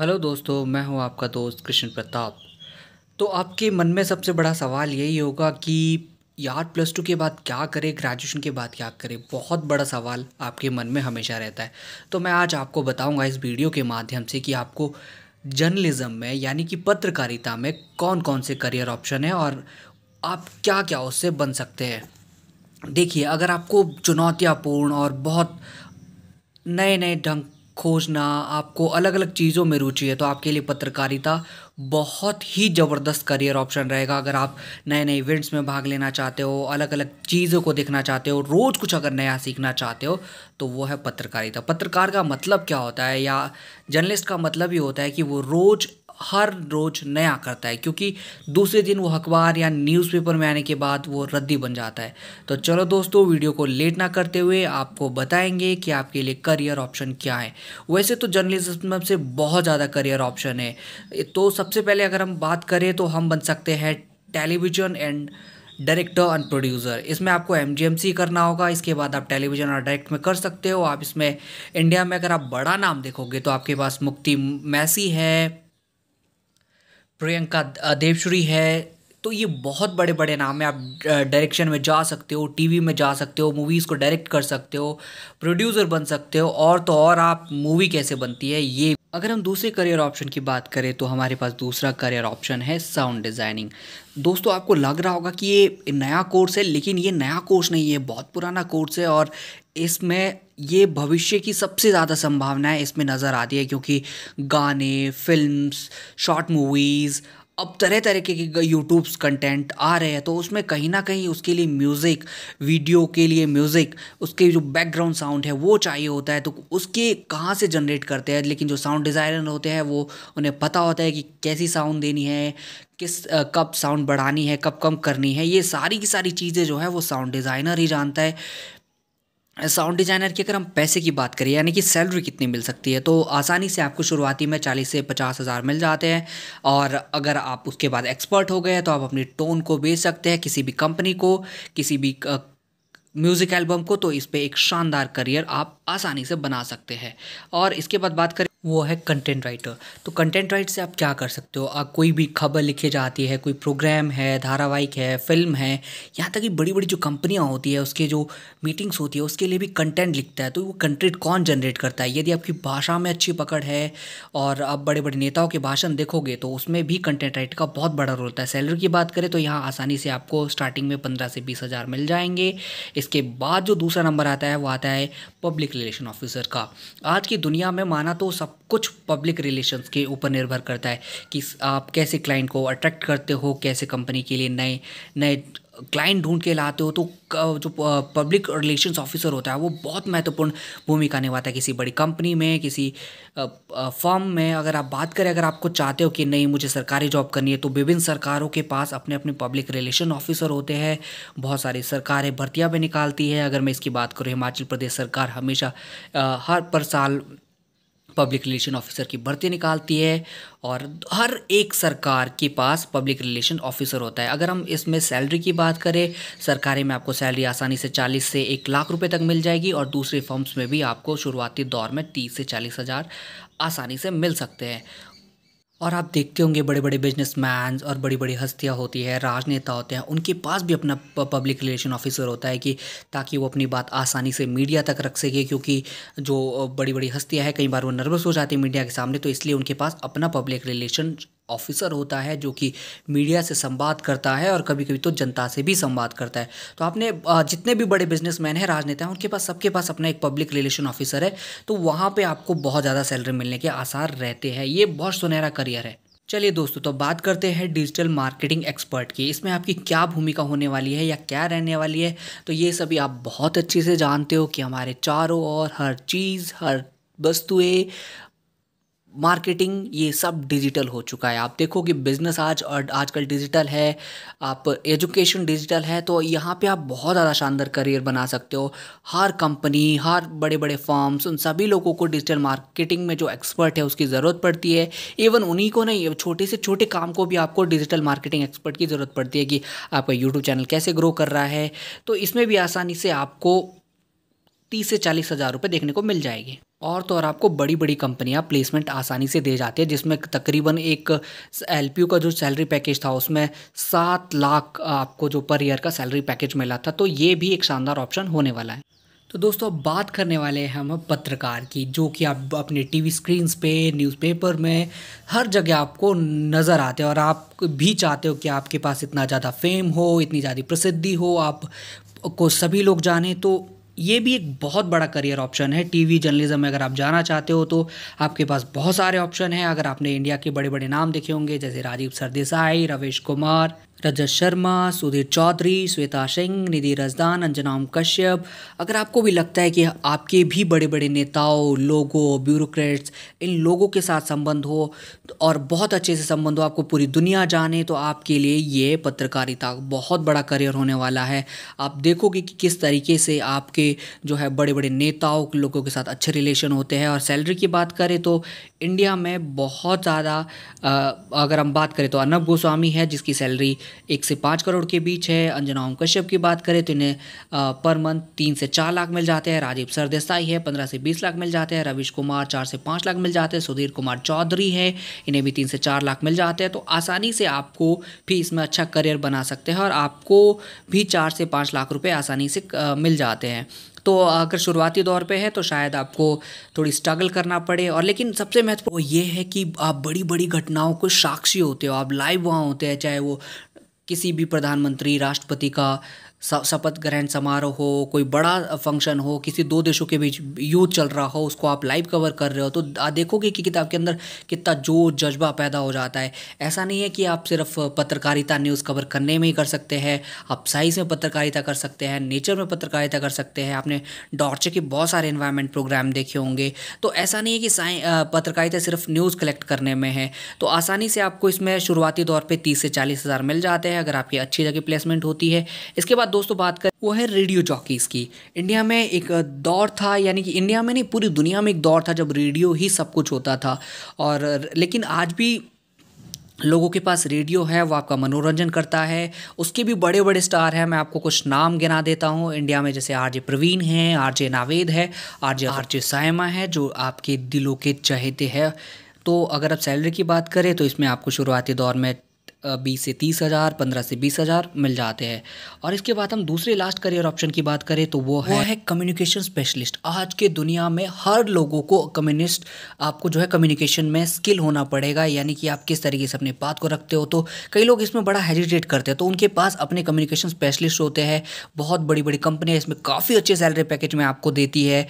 hello दोस्तों मैं हूं आपका दोस्त कृष्ण प्रताप तो आपके मन में सबसे बड़ा सवाल यही होगा कि यार प्लस टू के बाद क्या करें ग्रेजुएशन के बाद क्या करें बहुत बड़ा सवाल आपके मन में हमेशा रहता है तो मैं आज आपको बताऊंगा इस वीडियो के माध्यम से कि आपको जर्नलिज़म में यानी कि पत्रकारिता में कौन कौन से करियर ऑप्शन हैं और आप क्या क्या उससे बन सकते हैं देखिए अगर आपको चुनौतियापूर्ण और बहुत नए नए ढंग खोजना आपको अलग अलग चीज़ों में रुचि है तो आपके लिए पत्रकारिता बहुत ही ज़बरदस्त करियर ऑप्शन रहेगा अगर आप नए नए इवेंट्स में भाग लेना चाहते हो अलग अलग चीज़ों को देखना चाहते हो रोज़ कुछ अगर नया सीखना चाहते हो तो वो है पत्रकारिता पत्रकार का मतलब क्या होता है या जर्नलिस्ट का मतलब ये होता है कि वो रोज़ हर रोज़ नया करता है क्योंकि दूसरे दिन वो अखबार या न्यूज़पेपर में आने के बाद वो रद्दी बन जाता है तो चलो दोस्तों वीडियो को लेट ना करते हुए आपको बताएंगे कि आपके लिए करियर ऑप्शन क्या है वैसे तो जर्नलिज्म से बहुत ज़्यादा करियर ऑप्शन है तो सबसे पहले अगर हम बात करें तो हम बन सकते हैं television and director and producer इसमें आपको एम करना होगा इसके बाद आप टेलीविजन और डायरेक्ट में कर सकते हो आप इसमें इंडिया में अगर आप बड़ा नाम देखोगे तो आपके पास मुक्ति मैसी है प्रियंका देवश्री है तो ये बहुत बड़े बड़े नाम है आप डायरेक्शन में जा सकते हो टीवी में जा सकते हो मूवीज़ को डायरेक्ट कर सकते हो प्रोड्यूसर बन सकते हो और तो और आप मूवी कैसे बनती है ये अगर हम दूसरे करियर ऑप्शन की बात करें तो हमारे पास दूसरा करियर ऑप्शन है साउंड डिज़ाइनिंग दोस्तों आपको लग रहा होगा कि ये नया कोर्स है लेकिन ये नया कोर्स नहीं है बहुत पुराना कोर्स है और इसमें ये भविष्य की सबसे ज़्यादा है इसमें नज़र आती है क्योंकि गाने फिल्म्स शॉर्ट मूवीज़ अब तरह तरह के यूट्यूब्स कंटेंट आ रहे हैं तो उसमें कहीं ना कहीं उसके लिए म्यूज़िक वीडियो के लिए म्यूज़िक उसके जो बैकग्राउंड साउंड है वो चाहिए होता है तो उसके कहाँ से जनरेट करते हैं लेकिन जो साउंड डिज़ाइनर होते हैं वो उन्हें पता होता है कि कैसी साउंड देनी है किस आ, कब साउंड बढ़ानी है कब कम करनी है ये सारी की सारी चीज़ें जो है वो साउंड डिज़ाइनर ही जानता है साउंड डिज़ाइनर की अगर हम पैसे की बात करें यानी कि सैलरी कितनी मिल सकती है तो आसानी से आपको शुरुआती में चालीस से पचास हज़ार मिल जाते हैं और अगर आप उसके बाद एक्सपर्ट हो गए तो आप अपनी टोन को बेच सकते हैं किसी भी कंपनी को किसी भी म्यूज़िक एल्बम को तो इस पर एक शानदार करियर आप आसानी से बना सकते हैं और इसके बाद बात करें वो है कंटेंट राइटर तो कंटेंट राइट से आप क्या कर सकते हो आप कोई भी खबर लिखी जाती है कोई प्रोग्राम है धारावाहिक है फिल्म है यहाँ तक कि बड़ी बड़ी जो कंपनियाँ होती है उसके जो मीटिंग्स होती है उसके लिए भी कंटेंट लिखता है तो वो कंटेंट कौन जनरेट करता है यदि आपकी भाषा में अच्छी पकड़ है और आप बड़े बड़े नेताओं के भाषण देखोगे तो उसमें भी कंटेंट राइट का बहुत बड़ा रोल होता है सैलरी की बात करें तो यहाँ आसानी से आपको स्टार्टिंग में पंद्रह से बीस हज़ार मिल जाएंगे इसके बाद जो दूसरा नंबर आता है वो आता है पब्लिक रिलेशन ऑफिसर का आज की दुनिया में माना तो सब कुछ पब्लिक रिलेशंस के ऊपर निर्भर करता है कि आप कैसे क्लाइंट को अट्रैक्ट करते हो कैसे कंपनी के लिए नए नए क्लाइंट ढूंढ के लाते हो तो जो पब्लिक रिलेशंस ऑफिसर होता है वो बहुत महत्वपूर्ण भूमिका निभाता है किसी बड़ी कंपनी में किसी फर्म में अगर आप बात करें अगर आपको चाहते हो कि नहीं मुझे सरकारी जॉब करनी है तो विभिन्न सरकारों के पास अपने अपने पब्लिक रिलेशन ऑफिसर होते हैं बहुत सारी सरकारें भर्तियाँ भी निकालती है अगर मैं इसकी बात करूँ हिमाचल प्रदेश सरकार हमेशा हर पर साल पब्लिक रिलेशन ऑफिसर की भर्ती निकालती है और हर एक सरकार के पास पब्लिक रिलेशन ऑफिसर होता है अगर हम इसमें सैलरी की बात करें सरकारी में आपको सैलरी आसानी से 40 से एक लाख रुपए तक मिल जाएगी और दूसरे फर्म्स में भी आपको शुरुआती दौर में 30 से चालीस हज़ार आसानी से मिल सकते हैं और आप देखते होंगे बड़े बड़े बिजनेसमैन और बड़ी बड़ी हस्तियाँ होती है राजनेता होते हैं उनके पास भी अपना पब्लिक रिलेशन ऑफिसर होता है कि ताकि वो अपनी बात आसानी से मीडिया तक रख सके क्योंकि जो बड़ी बड़ी हस्तियाँ हैं कई बार वो नर्वस हो जाती है मीडिया के सामने तो इसलिए उनके पास अपना पब्लिक रिलेशन ऑफिसर होता है जो कि मीडिया से संवाद करता है और कभी कभी तो जनता से भी संवाद करता है तो आपने जितने भी बड़े बिजनेसमैन हैं राजनेता हैं उनके पास सबके पास अपना एक पब्लिक रिलेशन ऑफिसर है तो वहाँ पे आपको बहुत ज़्यादा सैलरी मिलने के आसार रहते हैं ये बहुत सुनहरा करियर है चलिए दोस्तों तो बात करते हैं डिजिटल मार्केटिंग एक्सपर्ट की इसमें आपकी क्या भूमिका होने वाली है या क्या रहने वाली है तो ये सभी आप बहुत अच्छे से जानते हो कि हमारे चारों ओर हर चीज़ हर वस्तुएँ मार्केटिंग ये सब डिजिटल हो चुका है आप देखो कि बिज़नेस आज और आजकल डिजिटल है आप एजुकेशन डिजिटल है तो यहाँ पे आप बहुत ज़्यादा शानदार करियर बना सकते हो हर कंपनी हर बड़े बड़े फॉर्म्स उन सभी लोगों को डिजिटल मार्केटिंग में जो एक्सपर्ट है उसकी ज़रूरत पड़ती है इवन उन्हीं को नहीं छोटे से छोटे काम को भी आपको डिजिटल मार्केटिंग एक्सपर्ट की ज़रूरत पड़ती है कि आपका यूट्यूब चैनल कैसे ग्रो कर रहा है तो इसमें भी आसानी से आपको तीस से चालीस हज़ार रुपये देखने को मिल जाएगी और तो और आपको बड़ी बड़ी कंपनियां प्लेसमेंट आसानी से दे जाती है जिसमें तकरीबन एक एल का जो सैलरी पैकेज था उसमें सात लाख आपको जो पर ईयर का सैलरी पैकेज मिला था तो ये भी एक शानदार ऑप्शन होने वाला है तो दोस्तों अब बात करने वाले हैं हम पत्रकार की जो कि आप अपने टीवी स्क्रीन्स पे न्यूज़पेपर में हर जगह आपको नज़र आते हैं और आप भी चाहते हो कि आपके पास इतना ज़्यादा फेम हो इतनी ज़्यादा प्रसिद्धि हो आप को सभी लोग जाने तो ये भी एक बहुत बड़ा करियर ऑप्शन है टीवी जर्नलिज्म में अगर आप जाना चाहते हो तो आपके पास बहुत सारे ऑप्शन हैं अगर आपने इंडिया के बड़े बड़े नाम देखे होंगे जैसे राजीव सरदेसाई रवेश कुमार रजत शर्मा सुधीर चौधरी श्वेता सिंह निधि रजदान अंजना कश्यप अगर आपको भी लगता है कि आपके भी बड़े बड़े नेताओं लोगों ब्यूरोक्रेट्स इन लोगों के साथ संबंध हो तो और बहुत अच्छे से संबंध हो आपको पूरी दुनिया जाने तो आपके लिए ये पत्रकारिता बहुत बड़ा करियर होने वाला है आप देखोगे कि किस तरीके से आपके जो है बड़े बड़े नेताओं लोगों के साथ अच्छे रिलेशन होते हैं और सैलरी की बात करें तो इंडिया में बहुत ज़्यादा अगर हम बात करें तो अनब गोस्वामी है जिसकी सैलरी एक से पाँच करोड़ के बीच है अंजना ओम कश्यप की बात करें तो इन्हें पर मंथ तीन से चार लाख मिल जाते हैं राजीव सरदेसाई है पंद्रह से बीस लाख मिल जाते हैं रविश कुमार चार से पाँच लाख मिल जाते हैं सुधीर कुमार चौधरी है इन्हें भी तीन से चार लाख मिल जाते हैं तो आसानी से आपको भी इसमें अच्छा करियर बना सकते हैं और आपको भी चार से पाँच लाख रुपये आसानी से मिल जाते हैं तो अगर शुरुआती दौर पे है तो शायद आपको थोड़ी स्ट्रगल करना पड़े और लेकिन सबसे महत्वपूर्ण ये है कि आप बड़ी बड़ी घटनाओं को साक्षी होते हो आप लाइव वहाँ होते हैं चाहे वो किसी भी प्रधानमंत्री राष्ट्रपति का शपथ ग्रहण समारोह हो कोई बड़ा फंक्शन हो किसी दो देशों के बीच युद्ध चल रहा हो उसको आप लाइव कवर कर रहे हो तो देखोगे कि किताब के अंदर कितना जोश जज्बा पैदा हो जाता है ऐसा नहीं है कि आप सिर्फ पत्रकारिता न्यूज़ कवर करने में ही कर सकते हैं आप साइंस में पत्रकारिता कर सकते हैं नेचर में पत्रकारिता कर सकते हैं आपने डॉर्चे के बहुत सारे इन्वायरमेंट प्रोग्राम देखे होंगे तो ऐसा नहीं है कि साइ पत्रकारिता सिर्फ न्यूज़ कलेक्ट करने में है तो आसानी से आपको इसमें शुरुआती तौर पर तीस से चालीस हज़ार मिल जाते हैं अगर आपकी अच्छी जगह प्लेसमेंट होती है इसके बाद बाद दोस्तों बात करें वो है रेडियो जॉकीज़ की इंडिया में एक दौर था यानी कि इंडिया में नहीं पूरी दुनिया में एक दौर था जब रेडियो ही सब कुछ होता था और लेकिन आज भी लोगों के पास रेडियो है वो आपका मनोरंजन करता है उसके भी बड़े बड़े स्टार हैं मैं आपको कुछ नाम गिना देता हूँ इंडिया में जैसे आर जे प्रवीण हैं आर जे नावेद है R J R J Sayema है जो आपके दिलों के चहेते हैं तो अगर आप सैलरी की बात करें तो इसमें आपको शुरुआती दौर में बीस से तीस हज़ार पंद्रह से बीस हज़ार मिल जाते हैं और इसके बाद हम दूसरे लास्ट करियर ऑप्शन की बात करें तो वो है, है कम्युनिकेशन स्पेशलिस्ट आज के दुनिया में हर लोगों को कम्युनिस्ट आपको जो है कम्युनिकेशन में स्किल होना पड़ेगा यानी कि आप किस तरीके से अपने बात को रखते हो तो कई लोग इसमें बड़ा हेजिटेट करते हैं तो उनके पास अपने कम्युनिकेशन स्पेशलिस्ट होते हैं बहुत बड़ी बड़ी कंपनियाँ इसमें काफ़ी अच्छे सैलरी पैकेज में आपको देती है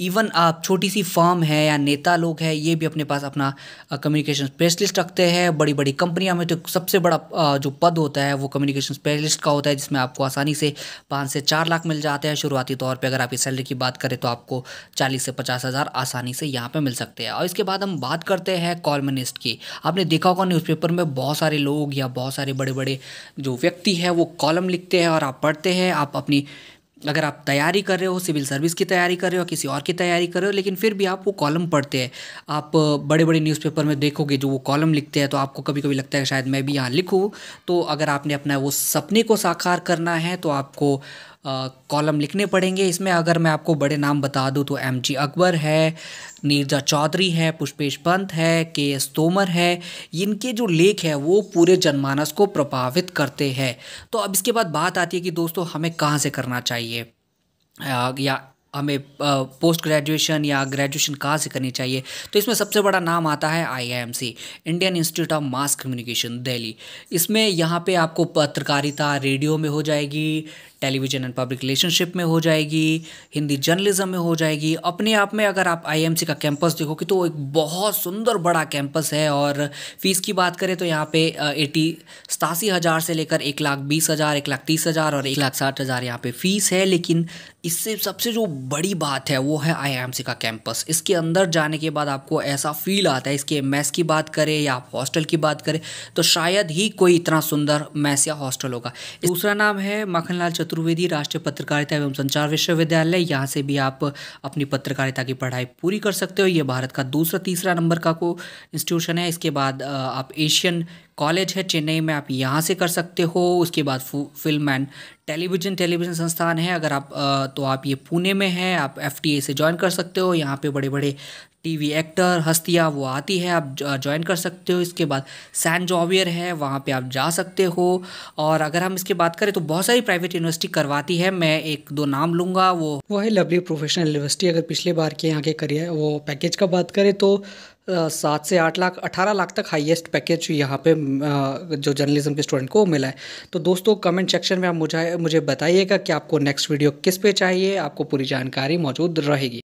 इवन आप छोटी सी फॉर्म है या नेता लोग हैं ये भी अपने पास अपना कम्युनिकेशन स्पेशलिस्ट रखते हैं बड़ी बड़ी कंपनियाँ में तो सब सबसे बड़ा जो पद होता है वो कम्युनिकेशन स्पेशलिस्ट का होता है जिसमें आपको आसानी से पाँच से चार लाख मिल जाते हैं शुरुआती तौर पर अगर आपकी सैलरी की बात करें तो आपको चालीस से पचास हज़ार आसानी से यहाँ पर मिल सकते हैं और इसके बाद हम बात करते हैं कॉलमनिस्ट की आपने देखा होगा न्यूज़पेपर में बहुत सारे लोग या बहुत सारे बड़े बड़े जो व्यक्ति हैं वो कॉलम लिखते हैं और आप पढ़ते हैं आप अपनी अगर आप तैयारी कर रहे हो सिविल सर्विस की तैयारी कर रहे हो किसी और की तैयारी कर रहे हो लेकिन फिर भी आप वो कॉलम पढ़ते हैं आप बड़े बड़े न्यूज़पेपर में देखोगे जो वो कॉलम लिखते हैं तो आपको कभी कभी लगता है शायद मैं भी यहाँ लिखूँ तो अगर आपने अपना वो सपने को साकार करना है तो आपको कॉलम लिखने पड़ेंगे इसमें अगर मैं आपको बड़े नाम बता दूँ तो एम जी अकबर है नीरजा चौधरी है पुष्पेश पंत है के एस तोमर है इनके जो लेख है वो पूरे जनमानस को प्रभावित करते हैं तो अब इसके बाद बात आती है कि दोस्तों हमें कहाँ से करना चाहिए या हमें पोस्ट ग्रेजुएशन या ग्रेजुएशन कहाँ से करनी चाहिए तो इसमें सबसे बड़ा नाम आता है IIMC Indian institute of mass communication Delhi इसमें यहाँ पे आपको पत्रकारिता रेडियो में हो जाएगी टेलीविज़न एंड पब्लिक रिलेशनशिप में हो जाएगी हिंदी जर्नलिज्म में हो जाएगी अपने आप में अगर आप आईएमसी का कैंपस देखोगे तो एक बहुत सुंदर बड़ा कैंपस है और फीस की बात करें तो यहाँ पे एटी सतासी हज़ार से लेकर एक लाख बीस हज़ार एक लाख तीस हज़ार और एक लाख साठ हज़ार यहाँ पर फीस है लेकिन इससे सबसे जो बड़ी बात है वो है आईआईएमसी का कैंपस इसके अंदर जाने के बाद आपको ऐसा फील आता है इसके मैस की बात करें या आप हॉस्टल की बात करें तो शायद ही कोई इतना सुंदर मैस या हॉस्टल होगा दूसरा नाम है मखनलाल चतुर्वेदी राष्ट्रीय पत्रकारिता एवं संचार विश्वविद्यालय यहाँ से भी आप अपनी पत्रकारिता की पढ़ाई पूरी कर सकते हो ये भारत का दूसरा तीसरा नंबर का को इंस्टीट्यूशन है इसके बाद आप एशियन कॉलेज है चेन्नई में आप यहाँ से कर सकते हो उसके बाद फिल्म एंड टेलीविज़न टेलीविज़न संस्थान है अगर आप तो आप ये पुणे में हैं आप एफ से ज्वाइन कर सकते हो यहाँ पे बड़े बड़े टीवी एक्टर हस्तियाँ वो आती है आप ज्वाइन कर सकते हो इसके बाद सैन जॉवियर है वहाँ पे आप जा सकते हो और अगर हम इसकी बात करें तो बहुत सारी प्राइवेट यूनिवर्सिटी करवाती है मैं एक दो नाम लूँगा वो वो है लवली प्रोफेशनल यूनिवर्सिटी अगर पिछले बार के यहाँ के करियर वो पैकेज का बात करें तो सात से आठ लाख अठारह लाख तक हाईएस्ट पैकेज यहाँ पे जो जर्नलिज्म के स्टूडेंट को मिला है तो दोस्तों कमेंट सेक्शन में आप मुझे मुझे बताइएगा कि आपको नेक्स्ट वीडियो किस पे चाहिए आपको पूरी जानकारी मौजूद रहेगी